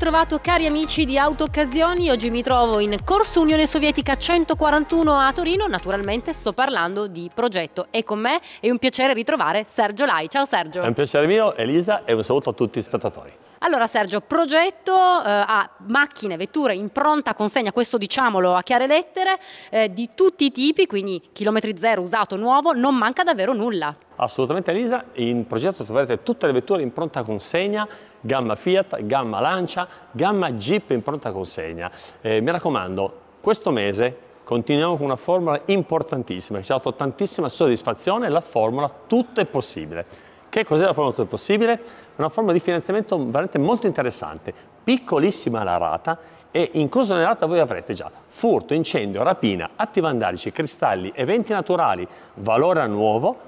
ritrovato cari amici di Auto Occasioni, oggi mi trovo in Corso Unione Sovietica 141 a Torino, naturalmente sto parlando di progetto e con me è un piacere ritrovare Sergio Lai. Ciao Sergio. È un piacere mio, Elisa e un saluto a tutti i spettatori. Allora Sergio, progetto eh, a macchine, vetture in pronta consegna, questo diciamolo a chiare lettere, eh, di tutti i tipi, quindi chilometri zero, usato, nuovo, non manca davvero nulla. Assolutamente Elisa, in progetto troverete tutte le vetture in pronta consegna, gamma Fiat, gamma Lancia, gamma Jeep in pronta consegna. Eh, mi raccomando, questo mese continuiamo con una formula importantissima ci ha dato tantissima soddisfazione, la formula tutto è possibile. Che cos'è la forma del possibile? Una forma di finanziamento veramente molto interessante, piccolissima la rata e incluso nella rata voi avrete già furto, incendio, rapina, atti vandalici, cristalli, eventi naturali, valore a nuovo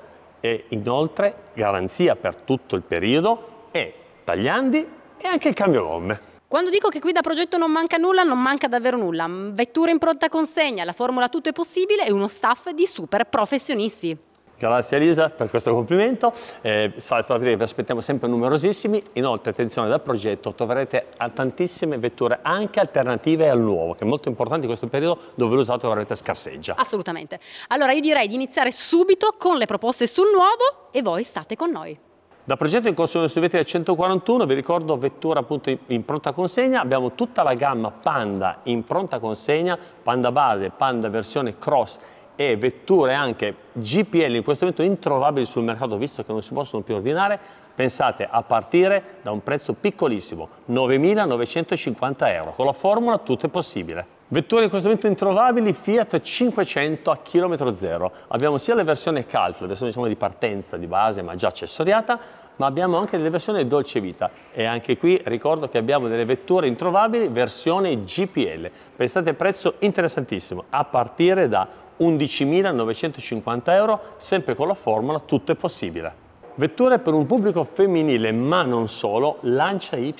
e inoltre garanzia per tutto il periodo e tagliandi e anche il cambio gomme. Quando dico che qui da progetto non manca nulla, non manca davvero nulla. Vetture in pronta consegna, la formula tutto è possibile e uno staff di super professionisti. Grazie Elisa per questo complimento, eh, vi aspettiamo sempre numerosissimi, inoltre attenzione dal progetto troverete tantissime vetture anche alternative al nuovo, che è molto importante in questo periodo dove l'usato veramente scarseggia. Assolutamente, allora io direi di iniziare subito con le proposte sul nuovo e voi state con noi. Da progetto in consumo di sovietico 141, vi ricordo vettura appunto in pronta consegna, abbiamo tutta la gamma Panda in pronta consegna, Panda base, Panda versione cross e vetture anche GPL in questo momento introvabili sul mercato visto che non si possono più ordinare, pensate a partire da un prezzo piccolissimo, 9.950 euro. Con la formula tutto è possibile. Vetture in questo momento introvabili, Fiat 500 a chilometro zero. Abbiamo sia la versione Cult, la versione diciamo, di partenza, di base, ma già accessoriata, ma abbiamo anche delle versioni Dolce Vita. E anche qui ricordo che abbiamo delle vetture introvabili versione GPL. Pensate a prezzo interessantissimo, a partire da 11.950 euro, sempre con la formula tutto è possibile. Vetture per un pubblico femminile, ma non solo, Lancia Y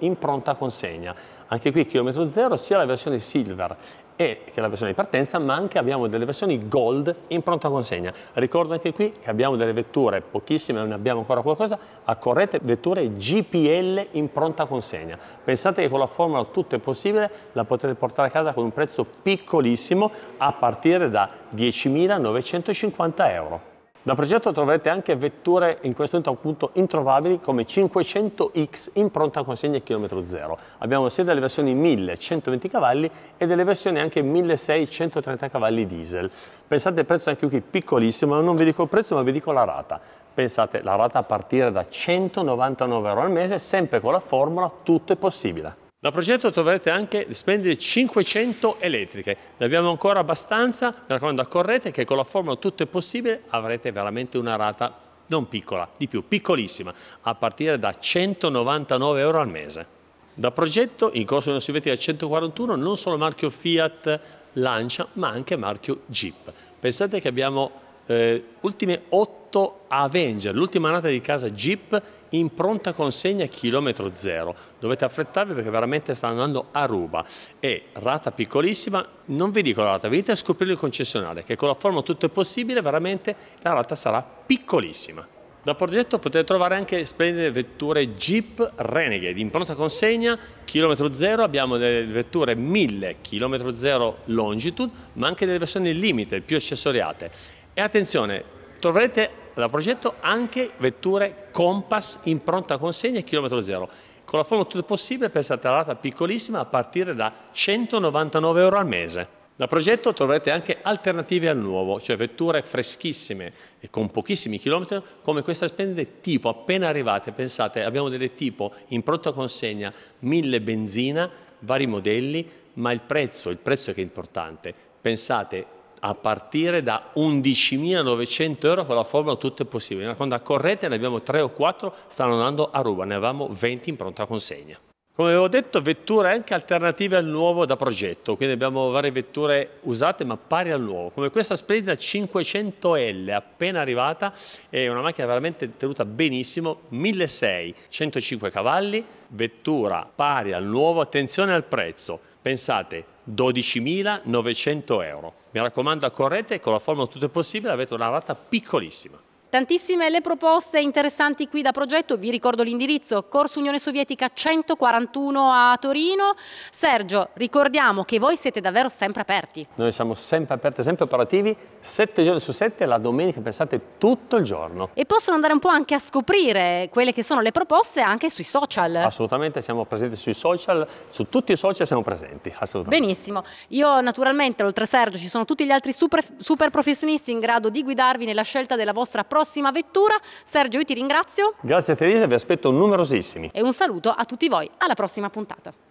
in pronta consegna. Anche qui chilometro zero sia la versione Silver e che è la versione di partenza, ma anche abbiamo delle versioni gold in pronta consegna. Ricordo anche qui che abbiamo delle vetture, pochissime, ne abbiamo ancora qualcosa, a corrette vetture GPL in pronta consegna. Pensate che con la formula tutto è possibile, la potete portare a casa con un prezzo piccolissimo a partire da 10.950 euro. Dal progetto troverete anche vetture in questo momento appunto introvabili come 500X in pronta consegna a chilometro zero. Abbiamo sia delle versioni 1000, 120 cavalli e delle versioni anche 1630 cavalli diesel. Pensate il prezzo anche qui piccolissimo, non vi dico il prezzo ma vi dico la rata. Pensate la rata a partire da 199 euro al mese, sempre con la formula tutto è possibile. Da progetto troverete anche di spendere 500 elettriche, ne abbiamo ancora abbastanza, mi raccomando accorrete che con la formula tutto è possibile avrete veramente una rata non piccola, di più, piccolissima, a partire da 199 euro al mese. Da progetto in corso di Silvettica 141 non solo marchio Fiat Lancia ma anche marchio Jeep. Pensate che abbiamo eh, ultime 8 Avenger, l'ultima nata di casa Jeep in pronta consegna chilometro zero. Dovete affrettarvi perché veramente sta andando a ruba. E rata piccolissima, non vi dico la rata, venite a scoprirlo in concessionaria, che con la forma tutto è possibile, veramente la rata sarà piccolissima. Da progetto potete trovare anche splendide vetture Jeep Renegade in pronta consegna, chilometro zero, abbiamo delle vetture 1000 km zero longitude, ma anche delle versioni limited, più accessoriate. E attenzione, troverete da progetto anche vetture Compass in pronta consegna e chilometro zero con la forma tutto possibile pensate alla rata piccolissima a partire da 199 euro al mese. Da progetto troverete anche alternative al nuovo, cioè vetture freschissime e con pochissimi chilometri, come questa spende tipo appena arrivate, pensate abbiamo delle tipo in pronta consegna 1000 benzina, vari modelli, ma il prezzo, il prezzo che è importante, pensate a partire da 11.900 euro con la formula tutto è possibile. Una conta corrente ne abbiamo 3 o 4, stanno andando a ruba, ne avevamo 20 in pronta consegna. Come avevo detto, vetture anche alternative al nuovo da progetto, quindi abbiamo varie vetture usate ma pari al nuovo, come questa splendida 500L appena arrivata, è una macchina veramente tenuta benissimo, 1600, cavalli, vettura pari al nuovo, attenzione al prezzo, pensate 12.900 euro. Mi raccomando, correte con la forma tutto è possibile, avete una rata piccolissima. Tantissime le proposte interessanti qui da progetto, vi ricordo l'indirizzo, Corso Unione Sovietica 141 a Torino. Sergio, ricordiamo che voi siete davvero sempre aperti. Noi siamo sempre aperti, sempre operativi, sette giorni su sette, la domenica pensate tutto il giorno. E possono andare un po' anche a scoprire quelle che sono le proposte anche sui social. Assolutamente, siamo presenti sui social, su tutti i social siamo presenti, assolutamente. Benissimo, io naturalmente oltre a Sergio ci sono tutti gli altri super, super professionisti in grado di guidarvi nella scelta della vostra prossima prossima vettura. Sergio, io ti ringrazio. Grazie Teresa, vi aspetto numerosissimi. E un saluto a tutti voi, alla prossima puntata.